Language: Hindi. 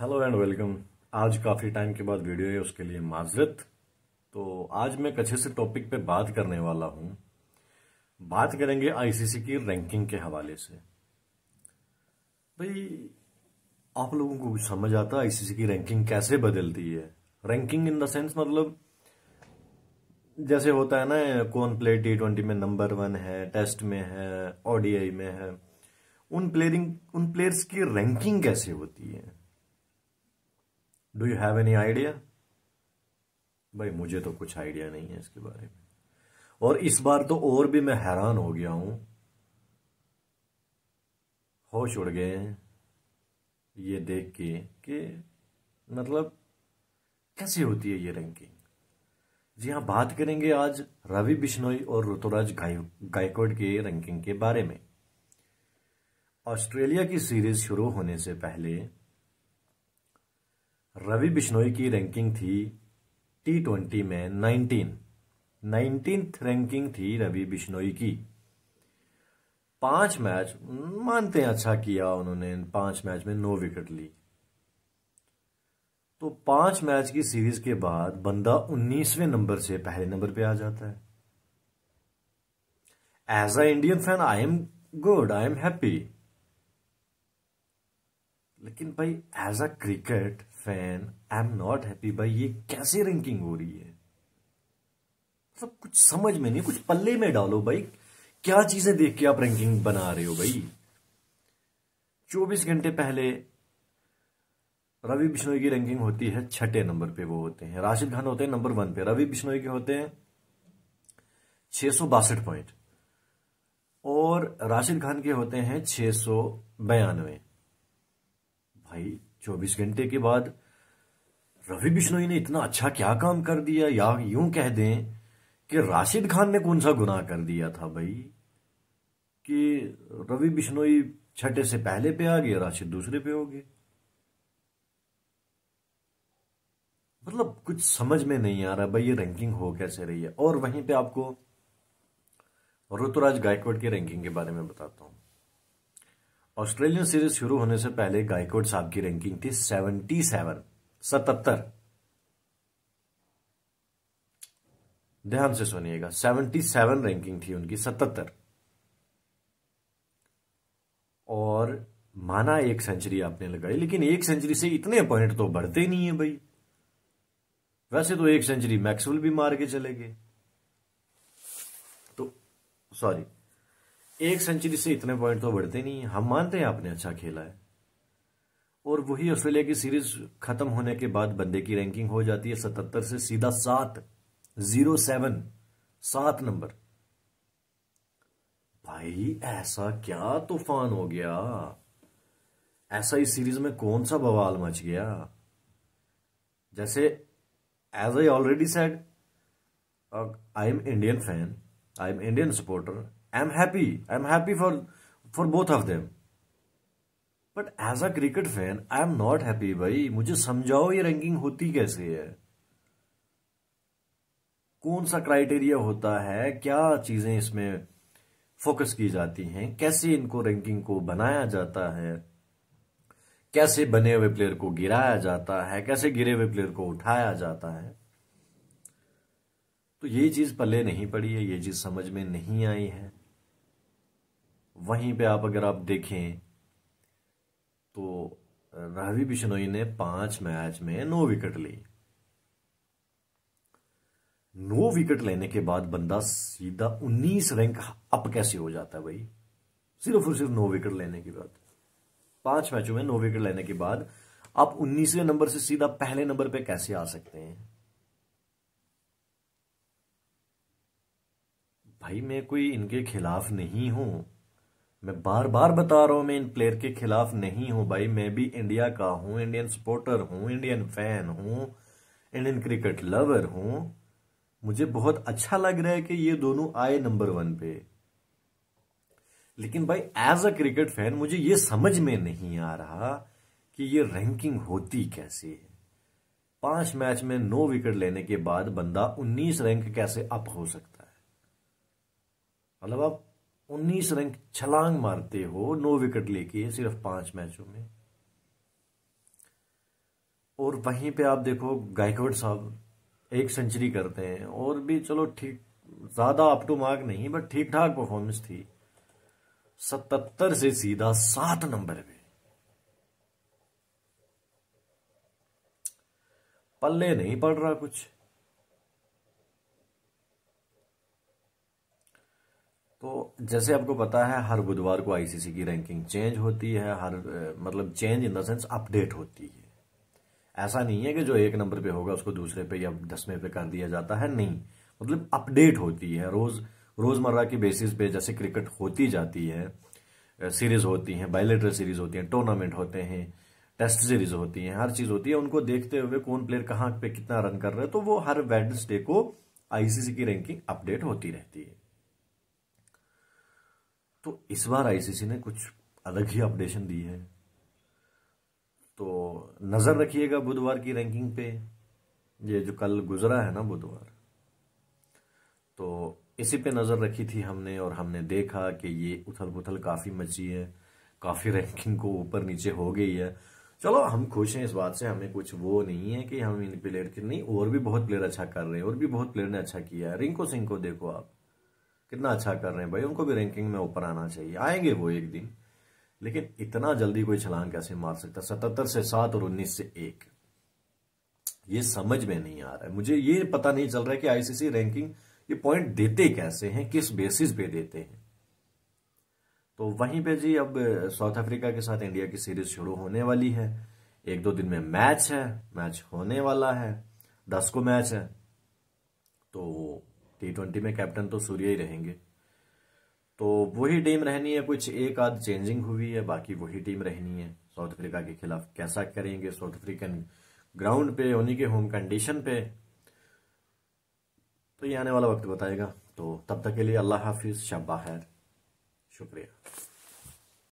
हेलो एंड वेलकम आज काफ़ी टाइम के बाद वीडियो है उसके लिए माजरत तो आज मैं एक अच्छे से टॉपिक पे बात करने वाला हूं बात करेंगे आईसीसी की रैंकिंग के हवाले से भाई आप लोगों को कुछ समझ आता है आईसीसी की रैंकिंग कैसे बदलती है रैंकिंग इन द सेंस मतलब जैसे होता है ना कौन प्लेयर टी ट्वेंटी में नंबर वन है टेस्ट में है ओडीआई में है उन प्लेयरिंग उन प्लेयर्स की रैंकिंग कैसे होती है do you have any idea भाई मुझे तो कुछ आइडिया नहीं है इसके बारे में और इस बार तो और भी मैं हैरान हो गया हूं होश उड़ गए हैं ये देख के कि मतलब कैसी होती है ये रैंकिंग जी हाँ बात करेंगे आज रवि बिश्नोई और ऋतुराज गायकवाड के रैंकिंग के बारे में ऑस्ट्रेलिया की सीरीज शुरू होने से पहले रवि बिश्नोई की रैंकिंग थी टी ट्वेंटी में नाइनटीन नाइनटीन रैंकिंग थी रवि बिश्नोई की पांच मैच मानते हैं अच्छा किया उन्होंने पांच मैच में नौ विकेट ली तो पांच मैच की सीरीज के बाद बंदा उन्नीसवें नंबर से पहले नंबर पे आ जाता है as a Indian fan I am good I am happy लेकिन भाई as a cricket fan I am not happy भाई ये कैसे रैंकिंग हो रही है मतलब तो कुछ समझ में नहीं कुछ पल्ले में डालो भाई क्या चीजें देख के आप रैंकिंग बना रहे हो भाई 24 घंटे पहले रवि बिश्नोई की रैंकिंग होती है छठे नंबर पे वो होते हैं राशिद खान होते हैं नंबर वन पे रवि बिश्नोई के होते हैं छह पॉइंट और राशिद खान के होते हैं छह भाई चौबीस घंटे के बाद रवि बिश्नोई ने इतना अच्छा क्या काम कर दिया या यूं कह दें कि राशिद खान ने कौन सा गुनाह कर दिया था भाई कि रवि बिश्नोई छठे से पहले पे आ गए राशिद दूसरे पे हो गए मतलब कुछ समझ में नहीं आ रहा भाई ये रैंकिंग हो कैसे रही है और वहीं पे आपको ऋतुराज गायकवाड़ की रैंकिंग के बारे में बताता हूं ऑस्ट्रेलियन सीरीज शुरू होने से पहले गायकोड साहब की रैंकिंग थी 77 सतहत्तर ध्यान से सुनिएगा 77 रैंकिंग थी उनकी 77 और माना एक सेंचुरी आपने लगाई लेकिन एक सेंचुरी से इतने पॉइंट तो बढ़ते नहीं है भाई वैसे तो एक सेंचुरी मैक्सवेल भी मार के चले गए तो सॉरी एक सेंचुरी से इतने पॉइंट तो बढ़ते नहीं हम मानते हैं आपने अच्छा खेला है और वही ऑस्ट्रेलिया की सीरीज खत्म होने के बाद बंदे की रैंकिंग हो जाती है सतहत्तर से सीधा सात जीरो सेवन सात नंबर भाई ऐसा क्या तूफान हो गया ऐसा इस सीरीज में कौन सा बवाल मच गया जैसे as I already said I am Indian fan I am Indian supporter I am happy I am happy for for both of them but as a cricket fan I am not happy भाई मुझे समझाओ ये रैंकिंग होती कैसे है कौन सा क्राइटेरिया होता है क्या चीजें इसमें फोकस की जाती हैं कैसे इनको रैंकिंग को बनाया जाता है कैसे बने हुए प्लेयर को गिराया जाता है कैसे गिरे हुए प्लेयर को उठाया जाता है तो ये चीज पल्ले नहीं पड़ी है ये चीज समझ में नहीं आई है वहीं पे आप अगर आप देखें तो रवि बिश्नोई ने पांच मैच में नौ विकेट ली नौ विकेट लेने के बाद बंदा सीधा उन्नीस रैंक अप कैसे हो जाता है भाई सिर्फ और सिर्फ नौ विकेट लेने के बाद पांच मैचों में नौ विकेट लेने के बाद आप उन्नीसवें नंबर से सीधा पहले नंबर पे कैसे आ सकते हैं भाई मैं कोई इनके खिलाफ नहीं हूं मैं बार बार बता रहा हूं मैं इन प्लेयर के खिलाफ नहीं हूं भाई मैं भी इंडिया का हूं इंडियन सपोर्टर हूं इंडियन फैन हूं इंडियन क्रिकेट लवर हूं मुझे बहुत अच्छा लग रहा है कि ये दोनों आए नंबर वन पे लेकिन भाई एज अ क्रिकेट फैन मुझे ये समझ में नहीं आ रहा कि ये रैंकिंग होती कैसे है पांच मैच में नौ विकेट लेने के बाद बंदा 19 रैंक कैसे अप हो सकता है मतलब आप उन्नीस रन छलांग मारते हो नौ विकेट लेके सिर्फ पांच मैचों में और वहीं पे आप देखो गायकवाड़ साहब एक सेंचुरी करते हैं और भी चलो ठीक ज्यादा अप टू मार्क नहीं बट ठीक ठाक परफॉर्मेंस थी सतहत्तर से सीधा सात नंबर पे पल्ले नहीं पड़ रहा कुछ तो जैसे आपको पता है हर बुधवार को आईसीसी की रैंकिंग चेंज होती है हर मतलब change in the sense update होती है ऐसा नहीं है कि जो एक नंबर पे होगा उसको दूसरे पे या दसवें पे कर दिया जाता है नहीं मतलब अपडेट होती है रोज रोजमर्रा की बेसिस पे जैसे क्रिकेट होती जाती है सीरीज होती हैं बायोलेटरल सीरीज होती हैं टूर्नामेंट होते हैं टेस्ट सीरीज होती हैं हर चीज होती है उनको देखते हुए कौन प्लेयर कहाँ पे कितना रन कर रहे हैं तो वो हर वेडनेसडे को आईसीसी की रैंकिंग अपडेट होती रहती है तो इस बार आईसीसी ने कुछ अलग ही अपडेशन दी है तो नज़र रखिएगा बुधवार की रैंकिंग पे ये जो कल गुजरा है ना बुधवार तो इसी पे नज़र रखी थी हमने और हमने देखा कि ये उथल पुथल काफ़ी मची है काफ़ी रैंकिंग को ऊपर नीचे हो गई है चलो हम खुश हैं इस बात से हमें कुछ वो नहीं है कि हम इन प्लेयर के नहीं और भी बहुत प्लेयर अच्छा कर रहे हैं और भी बहुत प्लेयर ने अच्छा किया है रिंको सिंह को देखो आप कितना अच्छा कर रहे हैं भाई उनको भी रैंकिंग में ऊपर आना चाहिए आएंगे वो एक दिन लेकिन इतना जल्दी कोई छलांग कैसे मार सकता सतहत्तर से सात और उन्नीस से एक ये समझ में नहीं आ रहा है मुझे ये पता नहीं चल रहा है कि आईसीसी रैंकिंग ये पॉइंट देते कैसे हैं किस बेसिस पे देते हैं तो वहीं पे जी अब साउथ अफ्रीका के साथ इंडिया की सीरीज शुरू होने वाली है एक दो दिन में मैच है मैच होने वाला है दस को मैच है तो टी ट्वेंटी में कैप्टन तो सूर्य ही रहेंगे तो वही टीम रहनी है कुछ एक आध चेंजिंग हुई है बाकी वही टीम रहनी है साउथ अफ्रीका के खिलाफ कैसा करेंगे साउथ अफ्रीकन ग्राउंड पे उन्हीं के होम कंडीशन पे तो ये आने वाला वक्त बताएगा तो तब तक के लिए अल्लाह हाफिज शब्बा शुक्रिया